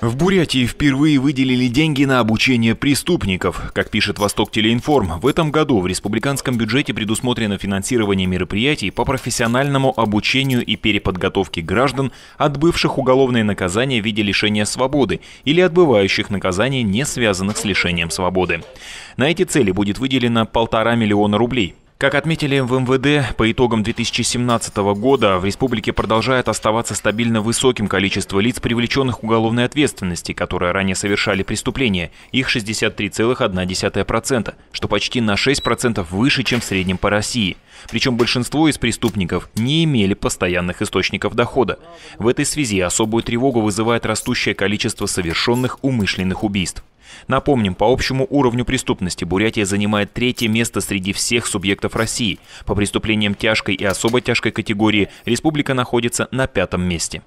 В Бурятии впервые выделили деньги на обучение преступников. Как пишет Восток Телеинформ, в этом году в республиканском бюджете предусмотрено финансирование мероприятий по профессиональному обучению и переподготовке граждан, отбывших уголовное наказание в виде лишения свободы или отбывающих наказание, не связанных с лишением свободы. На эти цели будет выделено полтора миллиона рублей. Как отметили в МВД, по итогам 2017 года в республике продолжает оставаться стабильно высоким количество лиц, привлеченных к уголовной ответственности, которые ранее совершали преступления, их 63,1%, что почти на 6% выше, чем в среднем по России. Причем большинство из преступников не имели постоянных источников дохода. В этой связи особую тревогу вызывает растущее количество совершенных умышленных убийств. Напомним, по общему уровню преступности Бурятия занимает третье место среди всех субъектов России. По преступлениям тяжкой и особо тяжкой категории республика находится на пятом месте.